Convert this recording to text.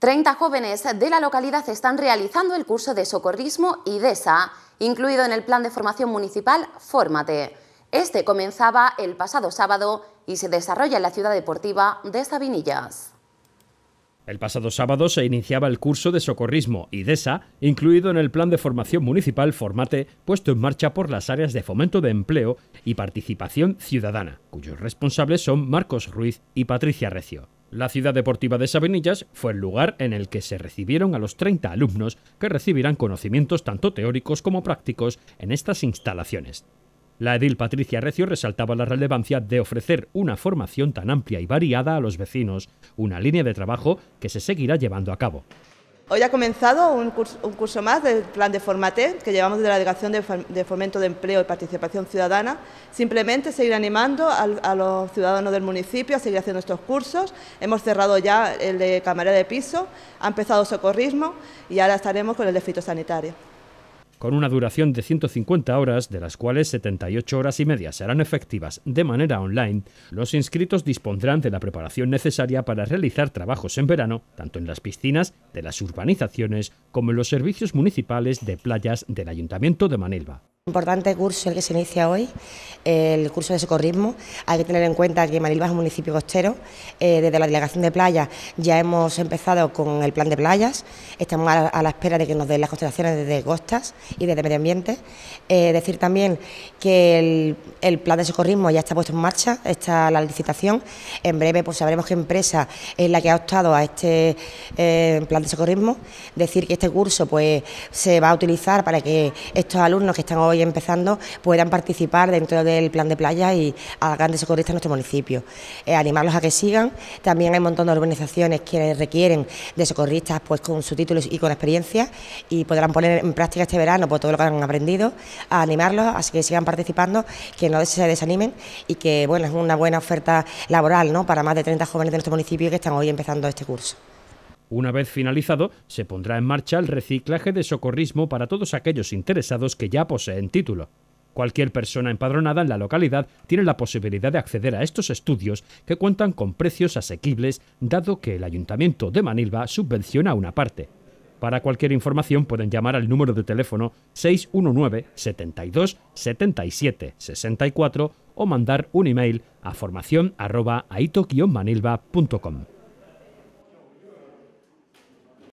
30 jóvenes de la localidad están realizando el curso de socorrismo IDESA, incluido en el plan de formación municipal Fórmate. Este comenzaba el pasado sábado y se desarrolla en la ciudad deportiva de Sabinillas. El pasado sábado se iniciaba el curso de socorrismo IDESA, incluido en el plan de formación municipal Formate, puesto en marcha por las áreas de fomento de empleo y participación ciudadana, cuyos responsables son Marcos Ruiz y Patricia Recio. La ciudad deportiva de Sabenillas fue el lugar en el que se recibieron a los 30 alumnos que recibirán conocimientos tanto teóricos como prácticos en estas instalaciones. La edil Patricia Recio resaltaba la relevancia de ofrecer una formación tan amplia y variada a los vecinos, una línea de trabajo que se seguirá llevando a cabo. Hoy ha comenzado un curso, más del plan de Formate que llevamos desde la Delegación de Fomento de Empleo y Participación Ciudadana. Simplemente seguir animando a, los ciudadanos del municipio a seguir haciendo estos cursos. Hemos cerrado ya el de camarera de piso, ha empezado socorrismo y ahora estaremos con el de fitosanitario con una duración de 150 horas, de las cuales 78 horas y media serán efectivas de manera online, los inscritos dispondrán de la preparación necesaria para realizar trabajos en verano, tanto en las piscinas de las urbanizaciones como en los servicios municipales de playas del Ayuntamiento de Manilva. Importante curso el que se inicia hoy, el curso de socorrismo. Hay que tener en cuenta que Manilva es un municipio costero. Eh, desde la Delegación de Playas ya hemos empezado con el plan de playas. Estamos a la, espera de que nos den las constelaciones desde costas y desde medio ambiente. Eh, decir también que el, plan de socorrismo ya está puesto en marcha, está la licitación. En breve pues sabremos qué empresa es la que ha optado a este eh, plan de socorrismo. Decir que este curso pues se va a utilizar para que estos alumnos que están hoy empezando puedan participar dentro del plan de playa y hagan de socorristas en nuestro municipio. Eh, animarlos a que sigan. También hay un montón de organizaciones que requieren de socorristas pues con subtítulos y con experiencia y podrán poner en práctica este verano pues, todo lo que han aprendido, a animarlos, a que sigan participando, que no se desanimen y que bueno, es una buena oferta laboral ¿no? para más de 30 jóvenes de nuestro municipio que están hoy empezando este curso. Una vez finalizado, se pondrá en marcha el reciclaje de socorrismo para todos aquellos interesados que ya poseen título. Cualquier persona empadronada en la localidad tiene la posibilidad de acceder a estos estudios que cuentan con precios asequibles dado que el Ayuntamiento de Manilva subvenciona una parte. Para cualquier información pueden llamar al número de teléfono 619 72 77 64 o mandar un email a formación manilvacom